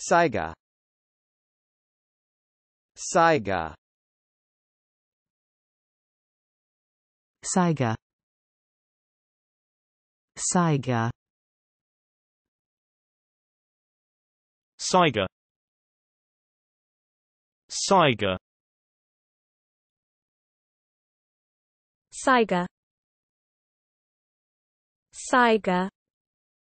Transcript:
Saiga Saiga Saiga Saiga Saiga Saiga Saiga Saiga